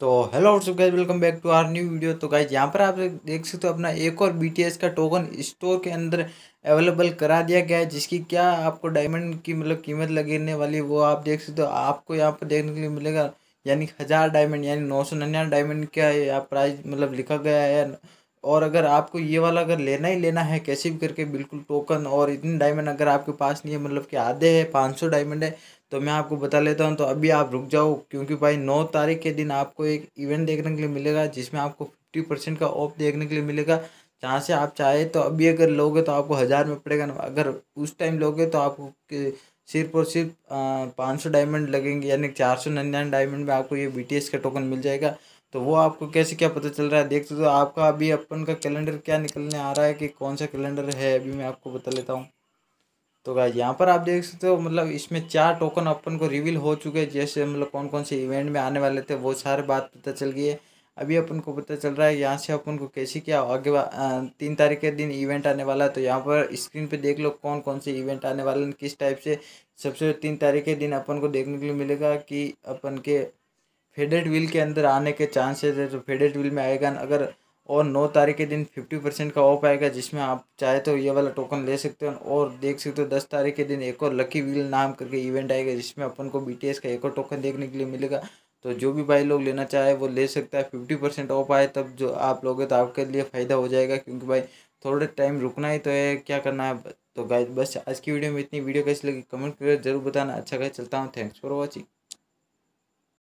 तो हेलो सब guys welcome back to our new video तो गाइज यहाँ पर आप देख सकते हो अपना एक और बीटीएस का टोकन स्टोर के अंदर अवेलेबल करा दिया गया है जिसकी क्या आपको डायमंड की मतलब कीमत लगने वाली वो आप देख सकते हो आपको यहाँ पर देखने के लिए मिलेगा यानी हज़ार डायमंड यानी नौ सौ निन्यानवे डायमंड का प्राइस मतलब लिखा गया है और अगर आपको ये वाला अगर लेना ही लेना है कैसे भी करके बिल्कुल टोकन और इतने डायमंड अगर आपके पास नहीं है मतलब कि आधे है पाँच सौ डायमंड है तो मैं आपको बता लेता हूँ तो अभी आप रुक जाओ क्योंकि भाई नौ तारीख के दिन आपको एक इवेंट देखने के लिए मिलेगा जिसमें आपको फिफ्टी परसेंट का ऑफ देखने के लिए मिलेगा जहाँ से आप चाहे तो अभी अगर लोगे तो आपको हज़ार में पड़ेगा अगर उस टाइम लोगे तो आपको सिर्फ और सिर्फ पाँच सौ डायमंड लगेंगे यानी चार सौ निन्यानवे डायमंड में आपको ये बी का टोकन मिल जाएगा तो वो आपको कैसे क्या पता चल रहा है देख सकते आपका अभी अपन का कैलेंडर क्या निकलने आ रहा है कि कौन सा कैलेंडर है अभी मैं आपको बता लेता हूँ तो क्या यहाँ पर आप देख सकते हो मतलब इसमें चार टोकन अपन को रिवील हो चुके हैं जैसे मतलब कौन कौन से इवेंट में आने वाले थे वो सारे बात पता चल गई है अभी अपन को पता चल रहा है यहाँ से अपन को कैसे क्या आगे तीन तारीख के दिन इवेंट आने वाला है तो यहाँ पर स्क्रीन पे देख लो कौन कौन से इवेंट आने वाले हैं किस टाइप से सबसे तीन तारीख के दिन अपन को देखने के लिए मिलेगा कि अपन के फेडेड विल के अंदर आने के चांसेस है तो फेडेड विल में आएगा अगर और नौ तारीख के दिन फिफ्टी परसेंट का ऑफ आएगा जिसमें आप चाहे तो ये वाला टोकन ले सकते हो और देख सकते हो दस तारीख के दिन एक और लकी व्हील नाम करके इवेंट आएगा जिसमें अपन को बी का एक और टोकन देखने के लिए मिलेगा तो जो भी भाई लोग लेना चाहे वो ले सकता है फिफ्टी परसेंट ऑफ आए तब जो आप लोगे तो आपके लिए फ़ायदा हो जाएगा क्योंकि भाई थोड़े टाइम रुकना ही तो है क्या करना है तो गाइज बस आज की वीडियो में इतनी वीडियो कैसी लगी कमेंट कर जरूर बताना अच्छा गाइज चलता हूँ थैंक्स फॉर वॉचिंग